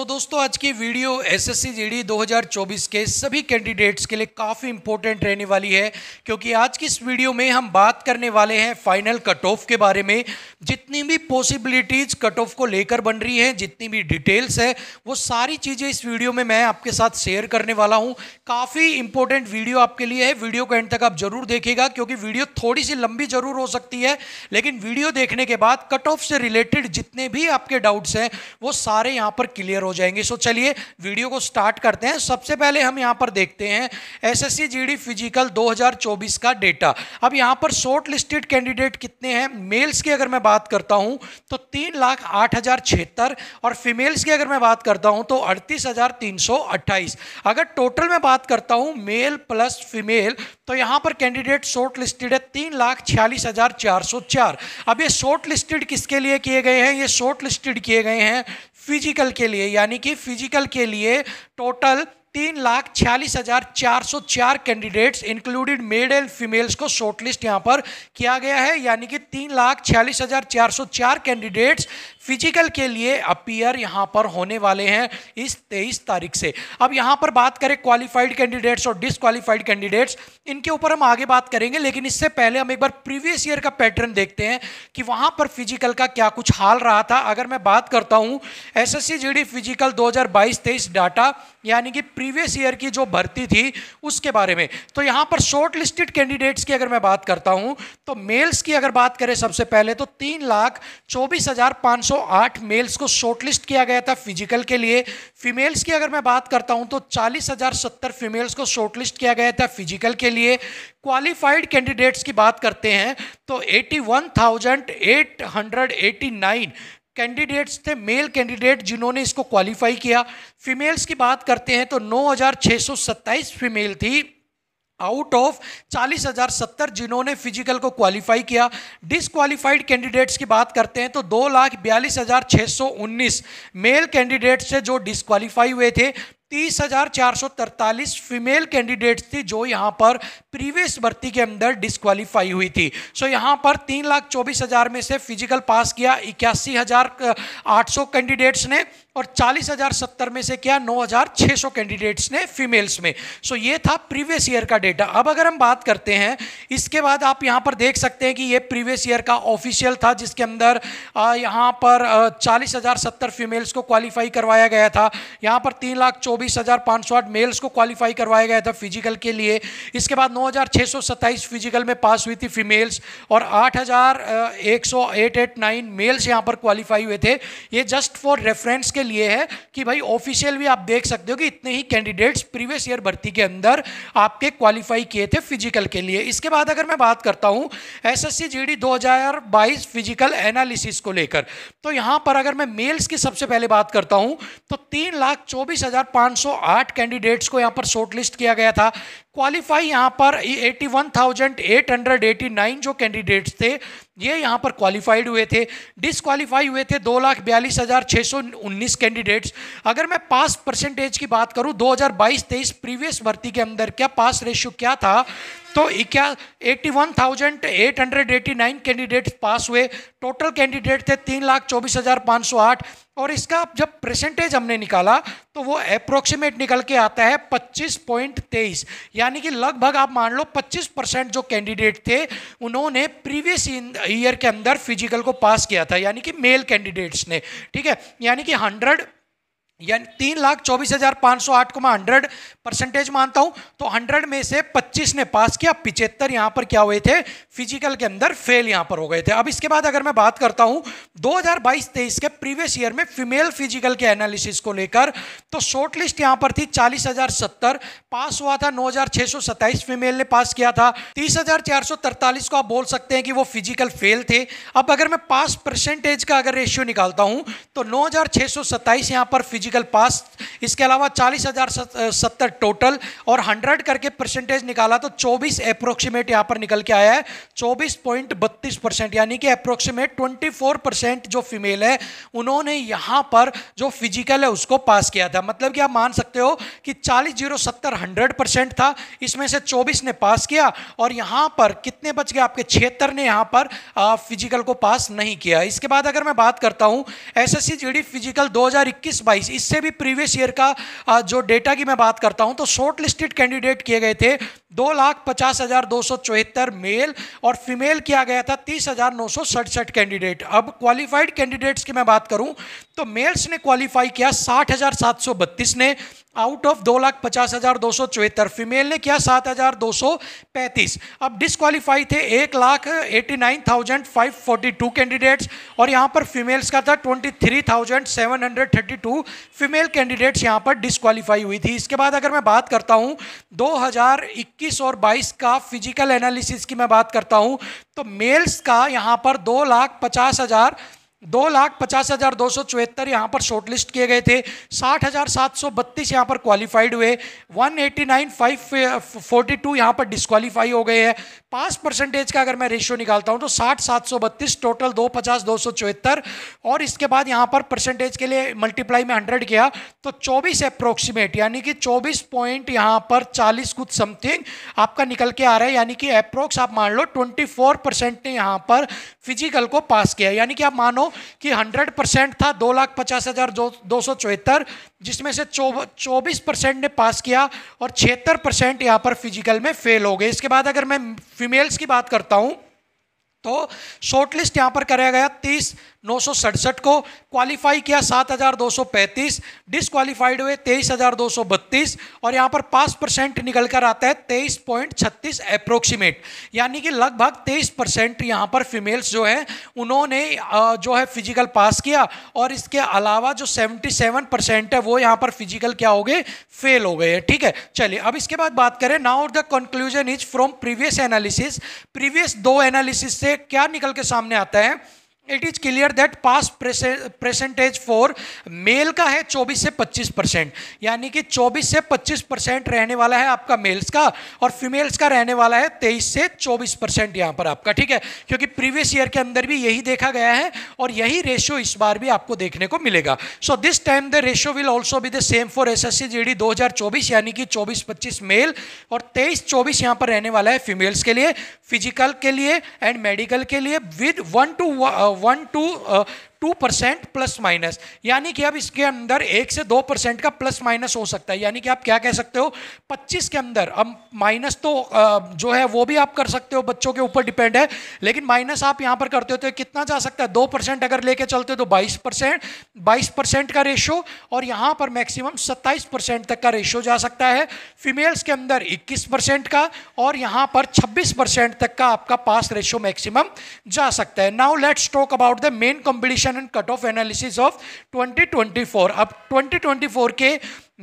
तो दोस्तों आज की वीडियो एसएससी जीडी 2024 के सभी कैंडिडेट्स के लिए काफ़ी इंपॉर्टेंट रहने वाली है क्योंकि आज की इस वीडियो में हम बात करने वाले हैं फाइनल कट ऑफ के बारे में जितनी भी पॉसिबिलिटीज़ कट ऑफ को लेकर बन रही हैं जितनी भी डिटेल्स है वो सारी चीज़ें इस वीडियो में मैं आपके साथ शेयर करने वाला हूँ काफ़ी इंपॉर्टेंट वीडियो आपके लिए है वीडियो को एंड तक आप जरूर देखेगा क्योंकि वीडियो थोड़ी सी लंबी जरूर हो सकती है लेकिन वीडियो देखने के बाद कट ऑफ से रिलेटेड जितने भी आपके डाउट्स हैं वो सारे यहाँ पर क्लियर हो हो जाएंगे सो चलिए वीडियो को स्टार्ट करते हैं सबसे पहले हम यहाँ पर देखते हैं एसएससी जीडी फिजिकल 2024 का डेटा अब यहाँ पर शॉर्ट लिस्टेड कैंडिडेट कितने हैं मेल्स की अगर मैं बात करता हूँ तो तीन लाख आठ हज़ार छिहत्तर और फीमेल्स की अगर मैं बात करता हूँ तो अड़तीस हज़ार तीन सौ अट्ठाईस अगर टोटल में बात करता हूँ मेल प्लस फीमेल तो यहाँ पर कैंडिडेट शॉर्ट लिस्टेड है तीन लाख छियालीस हज़ार चार सौ चार अब ये शॉर्ट लिस्टेड किसके लिए किए गए हैं ये शॉर्ट लिस्टेड किए गए हैं फिजिकल के लिए यानी कि फिजिकल के लिए टोटल तीन लाख छियालीस हजार चार सौ चार candidates included male and females को शॉर्टलिस्ट यहाँ पर किया गया है यानी कि तीन लाख छियालीस हजार चार सौ चार कैंडिडेट्स फिजिकल के लिए अपीयर यहां पर होने वाले हैं इस तेईस तारीख से अब यहां पर बात करें क्वालिफाइड कैंडिडेट्स और डिसक्वालिफाइड कैंडिडेट्स इनके ऊपर हम आगे बात करेंगे लेकिन इससे पहले हम एक बार प्रीवियस ईयर का पैटर्न देखते हैं कि वहां पर फिजिकल का क्या कुछ हाल रहा था अगर मैं बात करता हूं एस एस फिजिकल दो हज़ार डाटा यानी कि प्रीवियस ईयर की जो भर्ती थी उसके बारे में तो यहां पर शॉर्ट लिस्टेड कैंडिडेट्स की अगर मैं बात करता हूँ तो मेल्स की अगर बात करें सबसे पहले तो तीन लाख चौबीस हज़ार पांच सौ आठ मेल्स को शॉर्टलिस्ट किया गया था फिजिकल के लिए फीमेल्स की अगर मैं बात करता हूं तो चालीस हज़ार सत्तर फीमेल्स को शॉर्टलिस्ट किया गया था फिजिकल के लिए क्वालिफाइड कैंडिडेट्स की बात करते हैं तो eighty one thousand eight hundred eighty nine candidates थे मेल कैंडिडेट जिन्होंने इसको क्वालिफाई किया फीमेल्स की बात करते हैं तो नौ हज़ार छः सौ सत्ताईस फीमेल थी आउट ऑफ चालीस हजार सत्तर जिन्होंने फिजिकल को क्वालिफाई किया डिसक्वालीफाइड कैंडिडेट्स की बात करते हैं तो दो लाख बयालीस हजार छः सौ उन्नीस मेल कैंडिडेट्स से जो डिसक्वालीफाई हुए थे तीस हजार चार सौ तरतालीस फीमेल कैंडिडेट्स थी जो यहाँ पर प्रीवियस भर्ती के अंदर डिस्क्वालीफाई हुई थी सो so, यहाँ पर तीन लाख चौबीस हजार में से फिजिकल पास किया इक्यासी हजार आठ सौ कैंडिडेट्स ने और चालीस हजार सत्तर में से क्या नौ हजार छः सौ कैंडिडेट्स ने फीमेल्स में सो so, ये था प्रीवियस ईयर का डेटा अब अगर हम बात करते हैं इसके बाद आप यहाँ पर देख सकते हैं कि ये प्रीवियस ईयर का ऑफिशियल था जिसके अंदर यहाँ पर चालीस हजार सत्तर फीमेल्स को क्वालिफाई करवाया गया था यहाँ पर तीन लाख चौबीस चौबीस हज़ार पाँच सौ आठ मेल्स को क्वालिफाई करवाया गया था फिजिकल के लिए इसके बाद नौ हज़ार छः सौ सत्ताईस फिजिकल में पास हुई थी फीमेल्स और आठ हज़ार एक सौ एट एट नाइन मेल्स यहां पर क्वालिफाई हुए थे ये जस्ट फॉर रेफरेंस के लिए है कि भाई ऑफिशियल भी आप देख सकते हो कि इतने ही कैंडिडेट्स प्रीवियस ईयर भर्ती के अंदर आपके क्वालिफाई किए थे फिजिकल के लिए इसके बाद अगर मैं बात करता हूँ S S C G D दो हज़ार बाईस फिजिकल एनालिसिस को लेकर तो यहाँ पर अगर मैं मेल्स की सबसे पहले बात करता हूँ तो तीन लाख चौबीस हज़ार पाँच 508 कैंडिडेट्स को यहाँ पर शॉर्ट लिस्ट किया गया था क्वालिफाई यहाँ पर 81,889 जो कैंडिडेट्स थे ये यहाँ पर क्वालिफाइड हुए थे डिसक्वालीफाई हुए थे दो लाख बयालीस हज़ार छः सौ उन्नीस कैंडिडेट्स अगर मैं पास परसेंटेज की बात करूँ 2022 हज़ार प्रीवियस भर्ती के अंदर क्या पास रेशियो क्या था तो क्या eighty one thousand eight hundred eighty nine candidates pass हुए टोटल कैंडिडेट थे तीन लाख चौबीस हज़ार पाँच सौ आठ और इसका जब परसेंटेज हमने निकाला तो वो अप्रोक्सीमेट निकल के आता है 25.23 यानी कि लगभग आप मान लो 25 परसेंट जो कैंडिडेट थे उन्होंने प्रीवियस ईयर के अंदर फिजिकल को पास किया था यानी कि मेल कैंडिडेट्स ने ठीक है यानी कि हंड्रेड यानी तीन लाख चौबीस हजार पाँच सौ आठ को मैं हंड्रेड परसेंटेज मानता हूं तो हंड्रेड में से पच्चीस ने पास किया पिचहत्तर यहां पर क्या हुए थे फिजिकल के अंदर फेल यहां पर हो गए थे अब इसके बाद अगर मैं बात करता हूं 2022-23 के प्रीवियस ईयर में फीमेल फिजिकल के एनालिसिस को लेकर तो शॉर्ट लिस्ट यहां पर थी चालीस हजार सत्तर पास हुआ था नौ फीमेल ने पास किया था तीस को आप बोल सकते हैं कि वो फिजिकल फेल थे अब अगर मैं पास परसेंटेज का अगर रेशियो निकालता हूं तो नौ हजार पर फिजिकल फिजिकल पास इसके अलावा चालीस हज़ार सत्तर टोटल और हंड्रेड करके परसेंटेज निकाला तो चौबीस अप्रोक्सीमेट यहाँ पर निकल के आया है चौबीस पॉइंट बत्तीस परसेंट यानी कि अप्रोक्सीमेट ट्वेंटी फोर परसेंट जो फीमेल है उन्होंने यहाँ पर जो फिजिकल है उसको पास किया था मतलब कि आप मान सकते हो कि चालीस जीरो सत्तर हंड्रेड परसेंट था इसमें से चौबीस ने पास किया और यहाँ पर कितने बच गए आपके छिहत्तर ने यहाँ पर फिजिकल को पास नहीं किया इसके बाद अगर मैं बात करता हूँ एस एस फिजिकल दो हज़ार इक्कीस बाईस इससे भी प्रीवियस ईयर का जो डेटा की मैं बात करता हूं तो शॉर्ट लिस्टेड कैंडिडेट किए गए थे दो लाख पचास हज़ार दो सौ चौहत्तर मेल और फीमेल किया गया था तीस हज़ार नौ सौ सड़सठ कैंडिडेट अब क्वालिफाइड कैंडिडेट्स की मैं बात करूं तो मेल्स ने क्वालिफाई किया साठ हजार सात सौ बत्तीस ने आउट ऑफ दो लाख पचास हजार दो सौ चौहत्तर फीमेल ने किया सात हजार दो सौ पैंतीस अब डिसक्वालीफाई थे एक lakh eighty nine thousand five forty two candidates और यहाँ पर फीमेल्स का था twenty three thousand seven hundred thirty two female candidates यहाँ पर डिसक्वालीफाई हुई थी इसके बाद अगर मैं बात करता हूँ दो हजार इक्कीस और बाईस का फिजिकल एनालिसिस की मैं बात करता हूँ तो मेल्स का यहाँ पर दो लाख पचास हजार दो लाख पचास हज़ार दो सौ चौहत्तर यहाँ पर शॉर्टलिस्ट किए गए थे साठ हज़ार सात सौ बत्तीस यहाँ पर क्वालिफाइड हुए one eighty nine five forty two यहाँ पर डिसक्वालीफाई हो गए हैं पास परसेंटेज का अगर मैं रेशियो निकालता हूँ तो साठ सात सौ बत्तीस टोटल दो पचास दो सौ चौहत्तर और इसके बाद यहाँ पर परसेंटेज के लिए मल्टीप्लाई में हंड्रेड किया तो चौबीस अप्रोक्सीमेट यानी कि चौबीस पॉइंट यहाँ पर चालीस कुछ समथिंग आपका निकल के आ रहा है यानी कि अप्रोक्स आप मान लो ट्वेंटी फोर परसेंट ने यहाँ पर फिजिकल को पास किया यानी कि आप मानो कि हंड्रेड परसेंट था दो लाख पचास हज़ार दो सौ चौहत्तर जिसमें से चौबीस परसेंट ने पास किया और छिहत्तर परसेंट यहाँ पर फिजिकल में फेल हो गए इसके बाद अगर मैं फीमेल्स की बात करता हूं तो शॉर्टलिस्ट यहां पर कराया गया तीस नौ को क्वालिफाई किया 7,235 डिसक्वालीफाइड हुए 23,232 और यहाँ पर पाँच परसेंट निकल कर आता है 23.36 अप्रोक्सीमेट यानी कि लगभग 23 परसेंट यहाँ पर फीमेल्स जो है उन्होंने जो है फिजिकल पास किया और इसके अलावा जो 77 परसेंट है वो यहाँ पर फिजिकल क्या हो गए फेल हो गए हैं ठीक है चलिए अब इसके बाद बात करें now the conclusion is from previous analysis previous दो एनालिसिस से क्या निकल के सामने आता है it is clear that pass percentage for male का है 24 से 25 परसेंट यानी कि 24 से 25 परसेंट रहने वाला है आपका मेल्स का और फीमेल्स का रहने वाला है 23 से 24 परसेंट यहाँ पर आपका ठीक है क्योंकि प्रीवियस ईयर के अंदर भी यही देखा गया है और यही रेशियो इस बार भी आपको देखने को मिलेगा so this time the ratio will also be the same for S S C यानी कि चौबीस पच्चीस मेल और तेईस चौबीस यहाँ पर रहने वाला है फीमेल्स के लिए फिजिकल के लिए एंड मेडिकल के लिए with one two one to uh, two percent plus minus यानी कि अब इसके अंदर एक से दो परसेंट का प्लस माइनस हो सकता है यानी कि आप क्या कह सकते हो पच्चीस के अंदर अब माइनस तो जो है वो भी आप कर सकते हो बच्चों के ऊपर डिपेंड है लेकिन माइनस आप यहाँ पर करते हो तो कितना जा सकता है दो परसेंट अगर लेके चलते हो तो बाईस परसेंट बाईस परसेंट का रेशियो और यहाँ पर मैक्सिमम सत्ताईस परसेंट तक का रेशियो जा सकता है फीमेल्स के अंदर इक्कीस परसेंट का और यहाँ पर छब्बीस परसेंट तक का आपका पास रेशियो मैक्सिमम जा सकता है now let's talk about the main competition selection and cut off analysis of 2024 अब 2024 के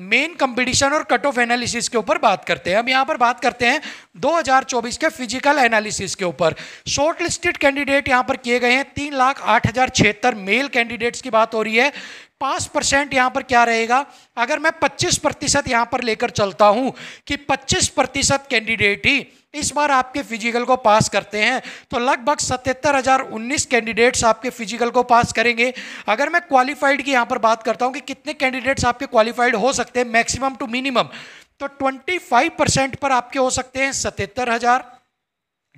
मेन कंपटीशन और कट ऑफ एनालिसिस के ऊपर बात करते हैं हम यहाँ पर बात करते हैं 2024 के फिजिकल एनालिसिस के ऊपर शॉर्ट लिस्टेड कैंडिडेट यहाँ पर किए गए हैं तीन लाख आठ हज़ार छिहत्तर मेल कैंडिडेट्स की बात हो रही है पाँच परसेंट यहाँ पर क्या रहेगा अगर मैं पच्चीस प्रतिशत यहाँ पर लेकर चलता हूँ कि पच्चीस प्रतिशत कैंडिडेट ही इस बार आपके फिजिकल को पास करते हैं तो लगभग सतहत्तर हज़ार उन्नीस कैंडिडेट्स आपके फिजिकल को पास करेंगे अगर मैं क्वालिफाइड की यहाँ पर बात करता हूँ कि कितने कैंडिडेट्स आपके क्वालिफाइड हो सकते हैं मैक्सिमम टू मिनिमम तो 25 परसेंट पर आपके हो सकते हैं सतहत्तर हज़ार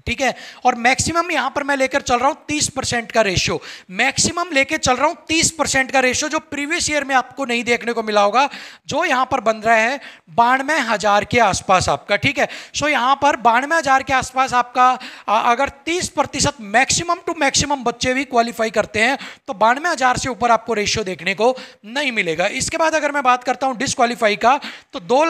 ठीक है और मैक्सिमम यहां पर मैं लेकर चल रहा हूं तीस परसेंट का रेशियो मैक्सिमम लेकर चल रहा हूं तीस परसेंट का रेशियो जो प्रीवियस ईयर में आपको नहीं देखने को मिला होगा जो यहां पर बन रहा है बानवे हजार के आसपास आपका ठीक है सो यहां पर बानवे हजार के आसपास आपका आ, अगर तीस प्रतिशत मैक्सिमम टू मैक्सिमम बच्चे भी क्वालिफाई करते हैं तो बानवे से ऊपर आपको रेशियो देखने को नहीं मिलेगा इसके बाद अगर मैं बात करता हूं डिसक्वालीफाई का तो दो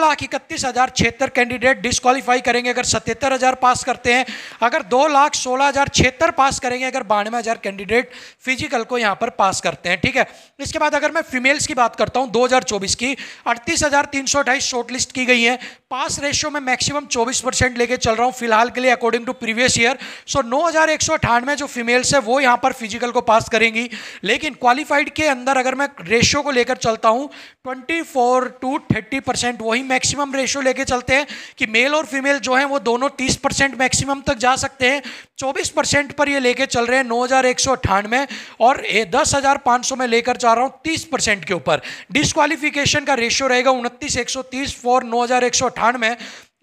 कैंडिडेट डिसक्वालीफाई करेंगे अगर सतहत्तर पास करते हैं अगर दो लाख सोलह हज़ार छिहत्तर पास करेंगे अगर बानवे हज़ार कैंडिडेट फिजिकल को यहाँ पर पास करते हैं ठीक है इसके बाद अगर मैं फीमेल्स की बात करता हूँ 2024 की अड़तीस हज़ार तीन सौ अट्ठाईस शॉर्टलिस्ट की गई है पास रेशियो में मैक्सिमम 24 परसेंट लेके चल रहा हूँ फिलहाल के लिए according to previous year so नौ हज़ार एक सौ अठानवे जो फीमेल्स है वो यहाँ पर फिजिकल को पास करेंगी लेकिन क्वालिफाइड के अंदर अगर मैं रेशियो को लेकर चलता हूँ twenty four to thirty percent वही मैक्सिमम रेशियो लेके चलते हैं कि मेल और फीमेल जो है वो दोनों तीस परसेंट मैक्सिमम तक जा सकते हैं 24 परसेंट पर ये लेके चल रहे हैं नौ हज़ार एक सौ अट्ठानवे और दस हज़ार पाँच सौ में लेकर जा रहा हूँ तीस परसेंट के ऊपर डिस्कालिफिकेशन का रेशियो रहेगा उनतीस एक सौ तीस फॉर नौ हज़ार एक सौ अट्ठानवे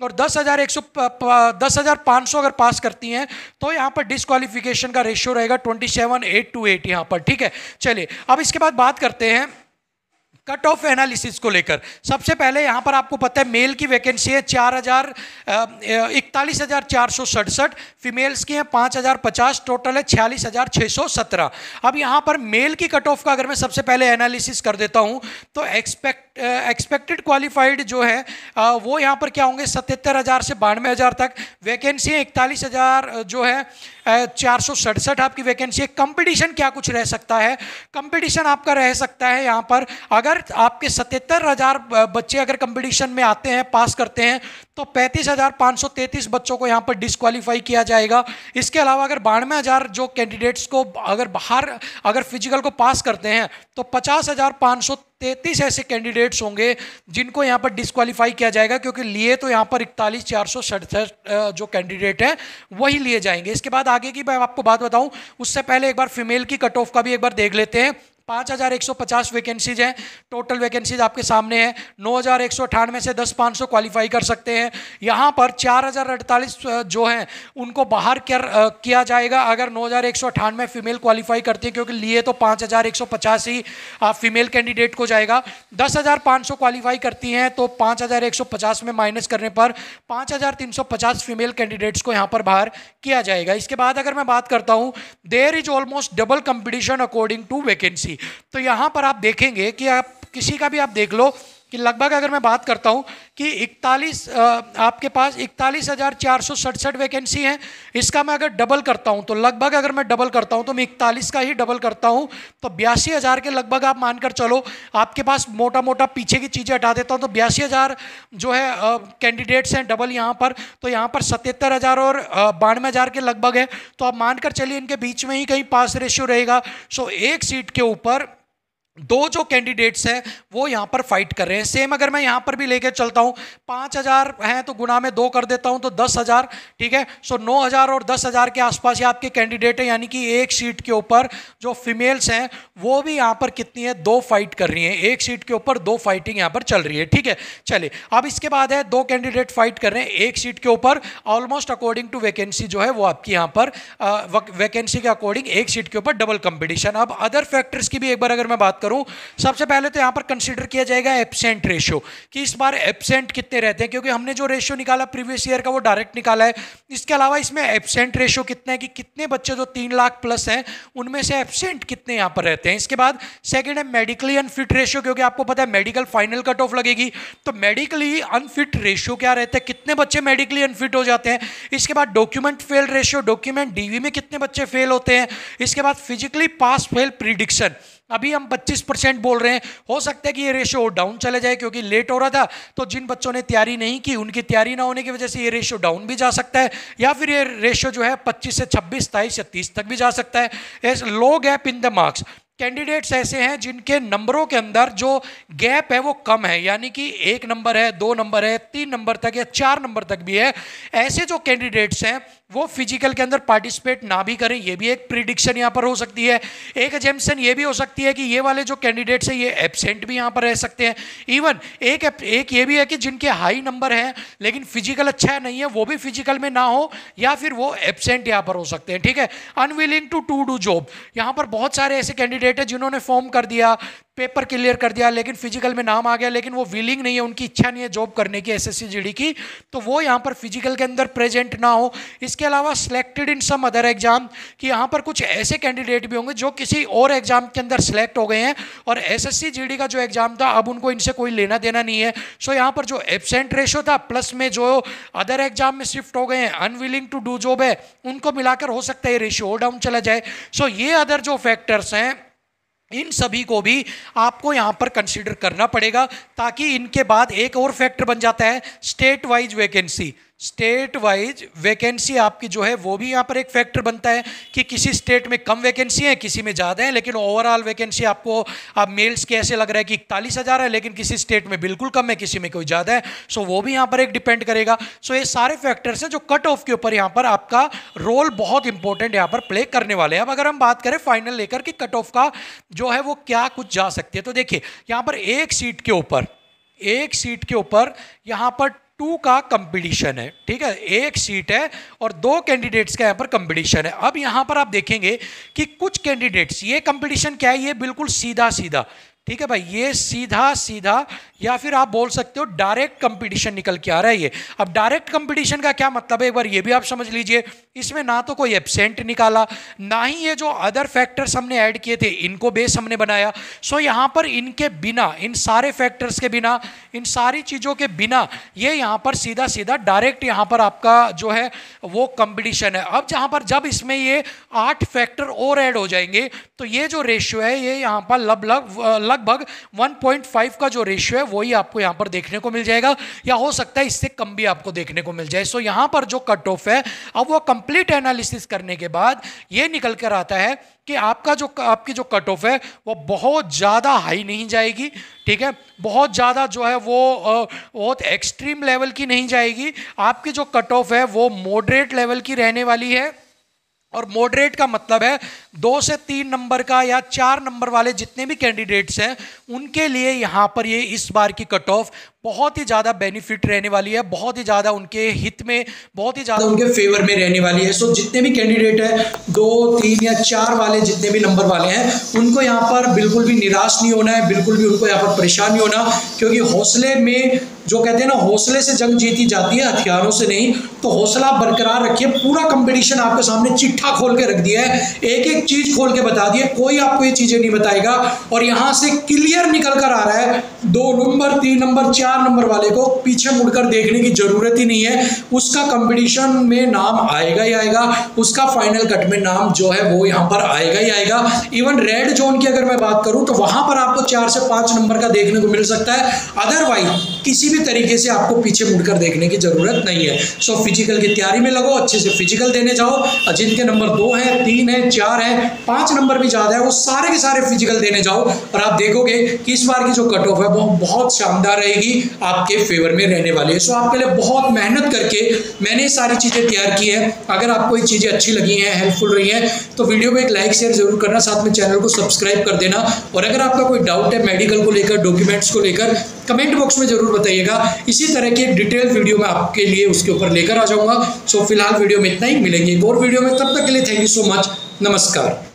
और दस हज़ार एक सौ दस हज़ार पाँच सौ अगर पास करती हैं तो यहाँ पर डिस्कालिफिकेशन का रेशियो रहेगा twenty seven eight to eight यहाँ पर ठीक है चलिए अब इसके बाद बात करते हैं कट ऑफ एनालिसिस को लेकर सबसे पहले यहाँ पर आपको पता है मेल की वैकेंसी है चार हज़ार इकतालीस हज़ार चार सौ सड़सठ फीमेल्स की हैं पाँच हज़ार पचास टोटल है छियालीस हज़ार छः सौ सत्रह अब यहाँ पर मेल की कट ऑफ का अगर मैं सबसे पहले एनालिसिस कर देता हूँ तो एक्सपेक्ट एक्सपेक्टेड क्वालिफाइड जो है आ, वो यहाँ पर क्या होंगे सतहत्तर हज़ार से बानवे हज़ार तक वैकेंसी इकतालीस हज़ार जो है चार सौ सड़सठ आपकी वैकेंसी है कंपटीशन क्या कुछ रह सकता है कंपटीशन आपका रह सकता है यहाँ पर अगर आपके सतहत्तर हज़ार बच्चे अगर कंपटीशन में आते हैं पास करते हैं तो पैंतीस हज़ार पाँच सौ तैंतीस बच्चों को यहाँ पर डिसक्वालीफाई किया जाएगा इसके अलावा अगर बानवे हज़ार जो कैंडिडेट्स को अगर बाहर अगर फिजिकल को पास करते हैं तो पचास हज़ार पाँच सौ तैतीस ऐसे कैंडिडेट्स होंगे जिनको यहाँ पर डिस्कालीफाई किया जाएगा क्योंकि लिए तो यहाँ पर इकतालीस चार सौ सड़सठ जो कैंडिडेट हैं वही लिए जाएंगे इसके बाद आगे की मैं आपको बात बताऊँ उससे पहले एक बार फीमेल की कट ऑफ का भी एक बार देख लेते हैं पाँच हज़ार एक सौ पचास वैकेंसीज हैं टोटल वैकेंसीज आपके सामने हैं नौ हज़ार एक सौ अठानवे से दस पाँच सौ क्वालिफाई कर सकते हैं यहाँ पर चार हज़ार अड़तालीस जो हैं उनको बाहर कर किया जाएगा अगर नौ हज़ार एक सौ अठानवे फीमेल क्वालिफाई करती है क्योंकि लिए तो पाँच हज़ार एक सौ पचास ही फीमेल कैंडिडेट को जाएगा दस हज़ार पाँच सौ क्वालिफाई करती हैं तो पाँच हज़ार एक सौ पचास में माइनस करने पर पाँच हज़ार तीन सौ पचास फीमेल कैंडिडेट्स को यहाँ पर बाहर किया जाएगा इसके बाद अगर मैं बात करता हूँ there is almost double competition according to vacancy तो यहां पर आप देखेंगे कि आप किसी का भी आप देख लो कि लगभग अगर मैं बात करता हूं कि 41 आपके पास इकतालीस हज़ार चार सौ सड़सठ वैकेंसी हैं इसका मैं अगर डबल करता हूं तो लगभग अगर मैं डबल करता हूं तो मैं इकतालीस का ही डबल करता हूं तो बयासी हज़ार के लगभग आप मानकर चलो आपके पास मोटा मोटा पीछे की चीज़ें हटा देता हूँ तो बयासी हज़ार जो है कैंडिडेट्स हैं डबल यहाँ पर तो यहाँ पर सतहत्तर हज़ार और बानवे हज़ार के लगभग है तो आप मानकर चलिए इनके बीच में ही कहीं पास रेशियो रहेगा सो एक सीट के ऊपर दो जो कैंडिडेट्स हैं वो यहाँ पर फाइट कर रहे हैं सेम अगर मैं यहाँ पर भी लेके चलता हूँ पाँच हज़ार हैं तो गुना में दो कर देता हूँ तो दस हज़ार ठीक है सो नौ हज़ार और दस हज़ार के आसपास ये आपके कैंडिडेट हैं यानी कि एक सीट के ऊपर जो फीमेल्स हैं वो भी यहाँ पर कितनी है दो फाइट कर रही हैं एक सीट के ऊपर दो फाइटिंग यहाँ पर चल रही है ठीक है चलिए अब इसके बाद है दो कैंडिडेट फाइट कर रहे हैं एक सीट के ऊपर ऑलमोस्ट अकॉर्डिंग टू वैकेंसी जो है वो आपकी यहाँ पर वैकेंसी के अकॉर्डिंग एक सीट के ऊपर डबल कंपिटिशन अब अदर फैक्टर्स की भी एक बार अगर मैं बात करूं सबसे पहले तो यहां पर कंसीडर किया जाएगा एबसेंट रेशियो कि इस बार एबसेंट कितने रहते हैं क्योंकि हमने जो रेशियो निकाला प्रीवियस ईयर का वो डायरेक्ट निकाला है इसके अलावा इसमें एबसेंट रेशियो कितने है कि कितने बच्चे जो तीन लाख प्लस हैं उनमें से एबसेंट कितने यहाँ पर रहते हैं इसके बाद सेकेंड है मेडिकली अनफिट रेशियो क्योंकि आपको पता है मेडिकल फाइनल कट ऑफ लगेगी तो मेडिकली अनफिट रेशियो क्या रहता है कितने बच्चे मेडिकली अनफिट हो जाते हैं इसके बाद document fail ratio document DV में कितने बच्चे फेल होते हैं इसके बाद फिजिकली पास फेल प्रिडिक्शन अभी हम 25 परसेंट बोल रहे हैं हो सकता है कि ये रेशो डाउन चले जाए क्योंकि लेट हो रहा था तो जिन बच्चों ने तैयारी नहीं की उनकी तैयारी ना होने की वजह से ये रेशो डाउन भी जा सकता है या फिर ये रेशो जो है पच्चीस से छब्बीस सताईस या तीस तक भी जा सकता है as low gap in the marks candidates ऐसे हैं जिनके नंबरों के अंदर जो गैप है वो कम है यानी कि एक नंबर है दो नंबर है तीन नंबर तक या चार नंबर तक भी है ऐसे जो कैंडिडेट्स हैं वो फिजिकल के अंदर पार्टिसिपेट ना भी करें ये भी एक प्रिडिक्शन यहाँ पर हो सकती है एक एजेम्पन ये भी हो सकती है कि ये वाले जो कैंडिडेट्स हैं ये एबसेंट भी यहाँ पर रह सकते हैं इवन एक एक ये भी है कि जिनके हाई नंबर हैं लेकिन फिजिकल अच्छा नहीं है वो भी फिजिकल में ना हो या फिर वो एबसेंट यहाँ पर हो सकते हैं ठीक है unwilling to to do job यहाँ पर बहुत सारे ऐसे कैंडिडेट हैं जिन्होंने फॉर्म कर दिया पेपर क्लियर कर दिया लेकिन फिजिकल में नाम आ गया लेकिन वो विलिंग नहीं है उनकी इच्छा नहीं है जॉब करने की एसएससी जीडी की तो वो यहाँ पर फिजिकल के अंदर प्रेजेंट ना हो इसके अलावा selected in some other exam कि यहाँ पर कुछ ऐसे कैंडिडेट भी होंगे जो किसी और एग्जाम के अंदर सेलेक्ट हो गए हैं और एस एस का जो एग्जाम था अब उनको इनसे कोई लेना देना नहीं है सो यहाँ पर जो एबसेंट रेशो था प्लस में जो अदर एग्जाम में शिफ्ट हो गए हैं अनविलिंग टू डू जॉब है उनको मिलाकर हो सकता है रेशियो डाउन चला जाए सो ये अदर जो फैक्टर्स हैं इन सभी को भी आपको यहाँ पर कंसिडर करना पड़ेगा ताकि इनके बाद एक और फैक्टर बन जाता है state wise vacancy state wise vacancy आपकी जो है वो भी यहाँ पर एक फैक्टर बनता है कि किसी स्टेट में कम वैकेंसी है किसी में ज़्यादा है लेकिन ओवरऑल वैकेंसी आपको आप मेल्स के ऐसे लग रहा है कि इकतालीस हज़ार है लेकिन किसी स्टेट में बिल्कुल कम है किसी में कोई ज़्यादा है सो वो भी यहाँ पर एक डिपेंड करेगा सो ये सारे फैक्टर्स हैं जो कट ऑफ के ऊपर यहाँ पर आपका रोल बहुत इंपॉर्टेंट यहाँ पर प्ले करने वाले हैं अब अगर हम बात करें फाइनल लेकर कि कट ऑफ का जो है वो क्या कुछ जा सकती है तो देखिए यहाँ पर एक सीट के ऊपर एक सीट के ऊपर यहाँ पर टू का कंपटीशन है ठीक है एक सीट है और दो कैंडिडेट्स का यहाँ पर कंपटीशन है अब यहाँ पर आप देखेंगे कि कुछ कैंडिडेट्स ये कंपटीशन क्या है ये बिल्कुल सीधा सीधा ठीक है भाई ये सीधा सीधा या फिर आप बोल सकते हो डायरेक्ट कंपटीशन निकल के आ रहा है ये अब डायरेक्ट कंपटीशन का क्या मतलब है एक बार ये भी आप समझ लीजिए इसमें ना तो कोई एबसेंट निकाला ना ही ये जो अदर फैक्टर्स हमने ऐड किए थे इनको बेस हमने बनाया सो यहाँ पर इनके बिना इन सारे फैक्टर्स के बिना इन सारी चीज़ों के बिना ये यहाँ पर सीधा सीधा डायरेक्ट यहाँ पर आपका जो है वो कंपटीशन है अब जहाँ पर जब इसमें ये आठ फैक्टर और ऐड हो जाएंगे तो ये जो रेशियो है ये यहाँ पर लब लग लग लगभग 1.5 का जो रेशियो है वही आपको यहां पर देखने को मिल जाएगा या हो सकता है इससे कम भी आपको देखने को मिल जाए सो so, पर जो कट ऑफ है अब वो कंप्लीट एनालिसिस करने के बाद ये निकल कर आता है कि आपका जो आपकी जो कट ऑफ है वो बहुत ज़्यादा हाई नहीं जाएगी ठीक है बहुत ज़्यादा जो है वो बहुत एक्सट्रीम लेवल की नहीं जाएगी आपकी जो कट ऑफ है वो मॉडरेट लेवल की रहने वाली है और मॉडरेट का मतलब है दो से तीन नंबर का या चार नंबर वाले जितने भी कैंडिडेट्स हैं उनके लिए यहां पर ये इस बार की कट ऑफ बहुत ही ज़्यादा बेनिफिट रहने वाली है बहुत ही ज़्यादा उनके हित में बहुत ही ज़्यादा उनके फेवर में रहने वाली है सो जितने भी कैंडिडेट है दो तीन या चार वाले जितने भी नंबर वाले हैं उनको यहाँ पर बिल्कुल भी निराश नहीं होना है बिल्कुल भी उनको यहाँ पर परेशान नहीं होना क्योंकि हौसले में जो कहते हैं ना हौसले से जंग जीती जाती है हथियारों से नहीं तो हौसला बरकरार रखिए पूरा कंपटीशन आपके सामने चिट्ठा खोल के रख दिया है एक एक चीज़ खोल के बता दिए कोई आपको ये चीज़ें नहीं बताएगा और यहां से क्लियर निकल कर आ रहा है दो नंबर तीन नंबर चार नंबर वाले को पीछे मुड़कर देखने की ज़रूरत ही नहीं है उसका कंपटीशन में नाम आएगा ही आएगा उसका फाइनल कट में नाम जो है वो यहाँ पर आएगा ही आएगा इवन रेड जोन की अगर मैं बात करूँ तो वहाँ पर आपको चार से पाँच नंबर का देखने को मिल सकता है अदरवाइज किसी भी तरीके से आपको पीछे मुड़कर देखने की ज़रूरत नहीं है सो फिजिकल की तैयारी में लगो अच्छे से फिजिकल देने जाओ जिनके नंबर दो है तीन है चार है पाँच नंबर भी ज़्यादा है वो सारे के सारे फिजिकल देने जाओ और आप देखोगे कि इस बार की जो कट ऑफ है वो बहुत शानदार रहेगी आपके फेवर में रहने वाली है सो आपके लिए बहुत मेहनत करके मैंने सारी चीज़ें तैयार की है अगर आपको ये चीज़ें अच्छी लगी हैं हेल्पफुल रही हैं तो वीडियो को एक लाइक शेयर जरूर करना साथ में चैनल को सब्सक्राइब कर देना और अगर आपका कोई डाउट है मेडिकल को लेकर डॉक्यूमेंट्स को लेकर कमेंट बॉक्स में ज़रूर बताइएगा इसी तरह की डिटेल वीडियो मैं आपके लिए उसके ऊपर लेकर आ जाऊँगा सो फिलहाल वीडियो में इतना ही मिलेंगे और वीडियो में तब तक के लिए थैंक यू सो मच नमस्कार